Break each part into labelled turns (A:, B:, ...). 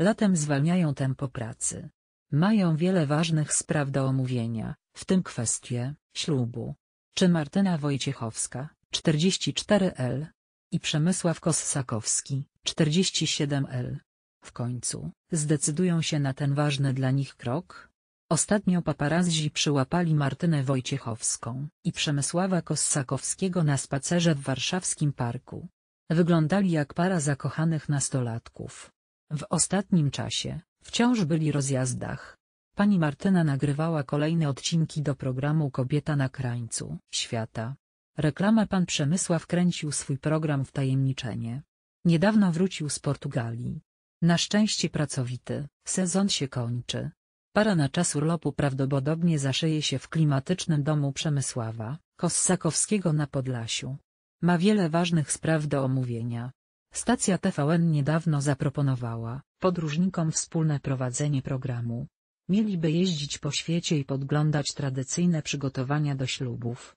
A: Latem zwalniają tempo pracy. Mają wiele ważnych spraw do omówienia, w tym kwestie ślubu. Czy Martyna Wojciechowska, 44L i Przemysław Kossakowski, 47L. W końcu, zdecydują się na ten ważny dla nich krok? Ostatnio paparazzi przyłapali Martynę Wojciechowską i Przemysława Kossakowskiego na spacerze w warszawskim parku. Wyglądali jak para zakochanych nastolatków. W ostatnim czasie, wciąż byli rozjazdach. Pani Martyna nagrywała kolejne odcinki do programu Kobieta na krańcu świata. Reklama pan Przemysław kręcił swój program w tajemniczenie. Niedawno wrócił z Portugalii. Na szczęście pracowity, sezon się kończy. Para na czas urlopu prawdopodobnie zaszeje się w klimatycznym domu Przemysława, Kossakowskiego na Podlasiu. Ma wiele ważnych spraw do omówienia. Stacja TVN niedawno zaproponowała podróżnikom wspólne prowadzenie programu. Mieliby jeździć po świecie i podglądać tradycyjne przygotowania do ślubów.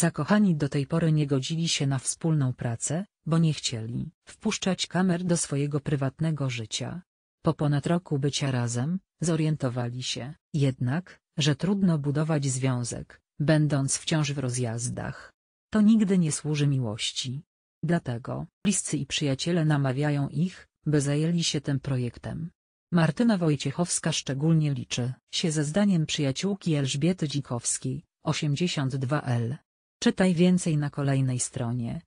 A: Zakochani do tej pory nie godzili się na wspólną pracę, bo nie chcieli wpuszczać kamer do swojego prywatnego życia. Po ponad roku bycia razem, zorientowali się jednak, że trudno budować związek, będąc wciąż w rozjazdach. To nigdy nie służy miłości. Dlatego bliscy i przyjaciele namawiają ich, by zajęli się tym projektem. Martyna Wojciechowska szczególnie liczy się ze zdaniem przyjaciółki Elżbiety Dzikowskiej, 82L. Czytaj więcej na kolejnej stronie.